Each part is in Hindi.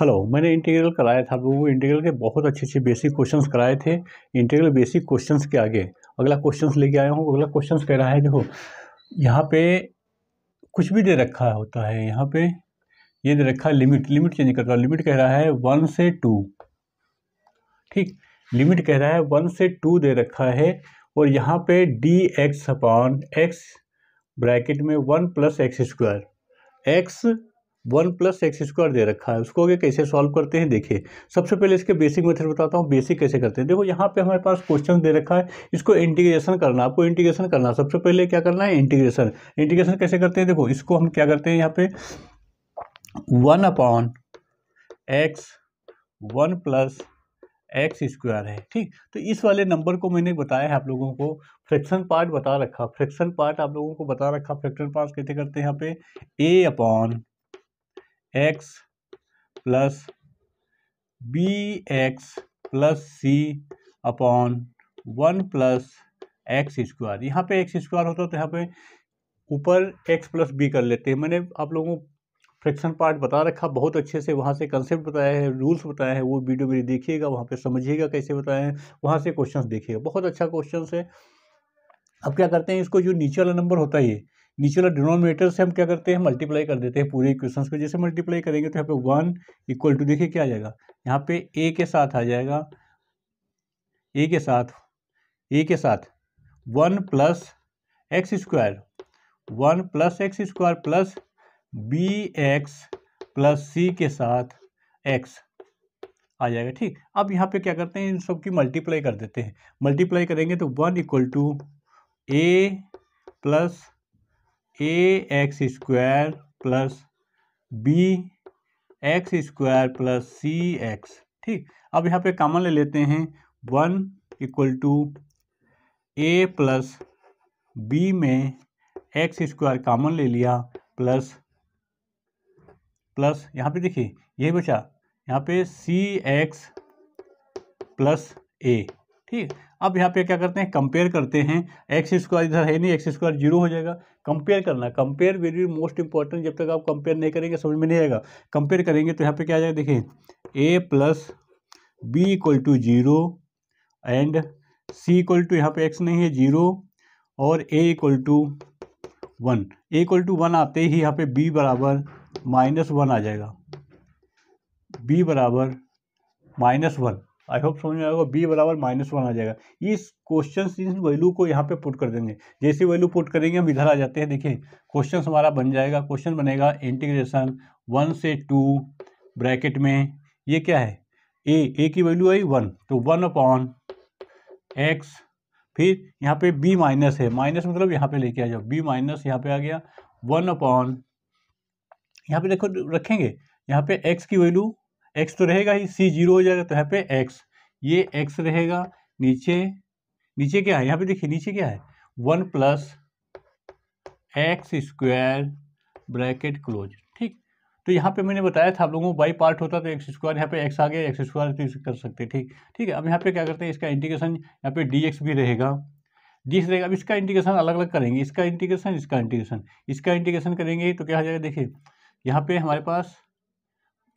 हेलो मैंने इंटीग्रल कराया था वो इंटीग्रल के बहुत अच्छे अच्छे बेसिक क्वेश्चंस कराए थे इंटीग्रल बेसिक क्वेश्चंस के आगे अगला क्वेश्चंस लेके आया हूँ अगला क्वेश्चंस कह रहा है देखो यहाँ पे कुछ भी दे रखा होता है यहाँ पे ये दे रखा है लिमिट लिमिट चेंज करता रहा लिमिट कह रहा है वन से टू ठीक लिमिट कह रहा है वन से टू दे रखा है और यहाँ पे D X upon X bracket में one plus X square X one plus X square दे रखा है उसको आगे कैसे सॉल्व करते हैं देखिए सबसे पहले इसके बेसिक मेथड बताता हूँ बेसिक कैसे करते हैं देखो यहाँ पे हमारे पास क्वेश्चन दे रखा है इसको इंटीग्रेशन करना आपको इंटीग्रेशन करना सबसे पहले क्या करना है इंटीग्रेशन इंटीग्रेशन कैसे करते हैं देखो इसको हम क्या करते हैं यहाँ पे one upon X one plus X square है ठीक तो इस वाले नंबर को मैंने बताया है आप लोगों को फ्रैक्शन पार्ट बता रखा फ्रैक्शन पार्ट आप लोगों को बता रखा फ्रैक्शन पार्ट कैसे करते हैं यहाँ पे A upon X plus B X plus C upon one plus X square यहाँ पे एक्स स्क्वायर होता तो यहाँ पे ऊपर एक्स प्लस बी कर लेते हैं मैंने आप लोगों को फ्रैक्शन पार्ट बता रखा बहुत अच्छे से वहाँ से कंसेप्ट बताया है रूल्स बताए हैं वो वीडियो मेरी देखिएगा वहाँ पे समझिएगा कैसे बताए हैं वहाँ से क्वेश्चंस देखिएगा बहुत अच्छा क्वेश्चन है अब क्या करते हैं इसको जो नीचे वाला नंबर होता है नीचे वाला डिनोमिनेटर से हम क्या करते हैं मल्टीप्लाई कर देते हैं पूरे इक्वेशंस को जैसे मल्टीप्लाई करेंगे तो यहाँ पे वन इक्वल टू देखिए क्या आ जाएगा यहाँ पे ए के साथ आ जाएगा ए के साथ ए के साथ one plus X square one plus X square plus B X plus C के साथ एक्स आ जाएगा ठीक अब यहाँ पे क्या करते हैं इन सब की मल्टीप्लाई कर देते हैं मल्टीप्लाई करेंगे तो one equal to A plus A X square plus B X square plus C X ठीक अब यहाँ पे कॉमन ले लेते हैं one equal to A plus B में एक्स स्क्वायर कॉमन ले लिया प्लस प्लस यहाँ पे देखिए यही बचा यहाँ पे सी एक्स प्लस ए ठीक अब यहाँ पे क्या करते हैं कंपेयर करते हैं एक्स स्क्वायर इधर है नहीं एक्स स्क्वायर जीरो हो जाएगा कंपेयर करना कंपेयर वेरी मोस्ट इंपॉर्टेंट जब तक आप कंपेयर नहीं करेंगे समझ में नहीं आएगा कंपेयर करेंगे तो यहाँ पे क्या आ जाएगा देखिए A plus B equal to zero and C equal to यहाँ पे एक्स नहीं है जीरो और A equal to one A equal to one आते ही यहाँ पे बी बराबर माइनस वन आ जाएगा बी बराबर माइनस वन आई होप समझ में आएगा बी बराबर माइनस वन आ जाएगा इस क्वेश्चन इस वैल्यू को यहाँ पे पुट कर देंगे जैसे वैल्यू पुट करेंगे हम इधर आ जाते हैं देखिए क्वेश्चन हमारा बन जाएगा क्वेश्चन बनेगा इंटीग्रेशन वन से टू ब्रैकेट में ये क्या है ए ए की वैल्यू आई वन तो वन अपॉन एक्स फिर यहाँ पे बी माइनस है माइनस मतलब यहाँ पे लेके आ जाओ बी माइनस यहाँ पे आ गया वन अपॉन यहाँ पे देखो रखेंगे यहाँ पे एक्स की वैल्यू एक्स तो रहेगा ही सी जीरो हो जाएगा तो यहाँ पे एक्स ये एक्स रहेगा नीचे नीचे क्या है यहाँ पे देखिए नीचे क्या है one plus X square bracket close ठीक तो यहाँ पे मैंने बताया था आप लोगों को बाई पार्ट होता तो एक्स स्क्वायर यहाँ पे एक्स आ गया एक्स स्क्वायर तो कर सकते ठीक ठीक है अब यहाँ पे क्या करते हैं इसका इंटीग्रेशन यहाँ पे डी भी रहेगा डी रहेगा अब इसका इंटीग्रेशन अलग अलग करेंगे इसका इंटीग्रेशन इसका इंटीग्रेशन इसका इंटीग्रेशन करेंगे तो क्या हो जाएगा देखिए यहाँ पे हमारे पास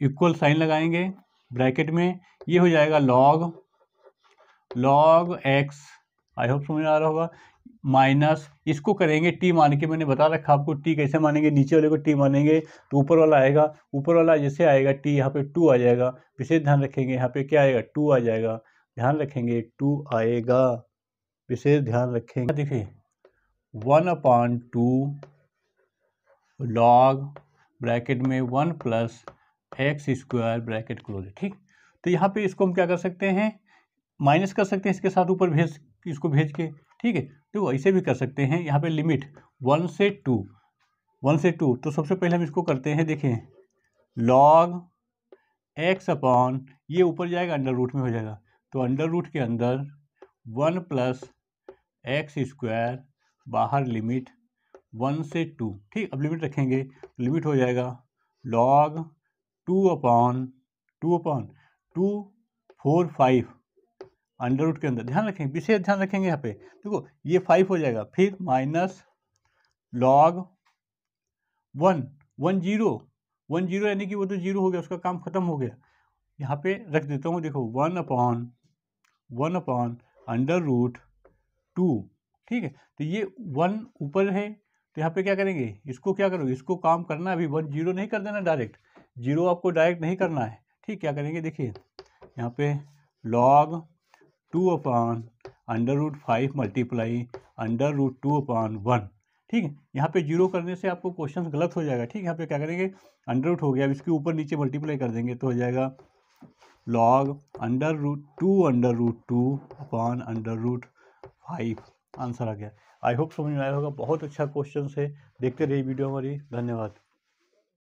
इक्वल साइन लगाएंगे ब्रैकेट में ये हो जाएगा log log X I hope समझ आ रहा होगा माइनस इसको करेंगे टी मान के मैंने बता रखा आपको टी कैसे मानेंगे नीचे वाले को टी मानेंगे तो ऊपर वाला आएगा ऊपर वाला जैसे आएगा टी यहाँ पे टू आ जाएगा विशेष ध्यान रखेंगे यहाँ पे क्या आएगा टू आ जाएगा ध्यान रखेंगे टू आएगा विशेष ध्यान रखेंगे देखिए one upon two log bracket में one plus X square bracket close ठीक तो यहाँ पे इसको हम क्या कर सकते हैं माइनस कर सकते हैं इसके साथ ऊपर भेज इसको भेज के ठीक है तो ऐसे भी कर सकते हैं यहाँ पे लिमिट वन से टू वन से टू तो सबसे पहले हम इसको करते हैं देखें लॉग एक्स अपॉन ये ऊपर जाएगा अंडर रूट में हो जाएगा तो अंडर रूट के अंदर वन प्लस एक्स स्क्वायर बाहर लिमिट वन से टू ठीक अब लिमिट रखेंगे तो लिमिट हो जाएगा log two upon two upon two four five under root के अंदर ध्यान रखेंगे विशेष ध्यान रखेंगे यहाँ पे देखो ये फाइव हो जाएगा फिर minus log one one zero one zero यानी कि वो तो जीरो हो गया उसका काम खत्म हो गया यहाँ पे रख देता हूँ देखो one upon one upon under root two ठीक है तो ये वन ऊपर है तो यहाँ पे क्या करेंगे इसको क्या करोगे इसको काम करना अभी वन जीरो नहीं कर देना डायरेक्ट जीरो आपको डायरेक्ट नहीं करना है ठीक क्या करेंगे देखिए यहाँ पे log two upon under root five multiply under root two upon one ठीक है यहाँ पे जीरो करने से आपको क्वेश्चन गलत हो जाएगा ठीक है यहाँ पे क्या करेंगे अंडर रूट हो गया अब इसके ऊपर नीचे मल्टीप्लाई कर देंगे तो हो जाएगा log under root two under root two upon under root five answer आ गया आई होप समझ में आया होगा बहुत अच्छा क्वेश्चन है देखते रहिए वीडियो हमारी धन्यवाद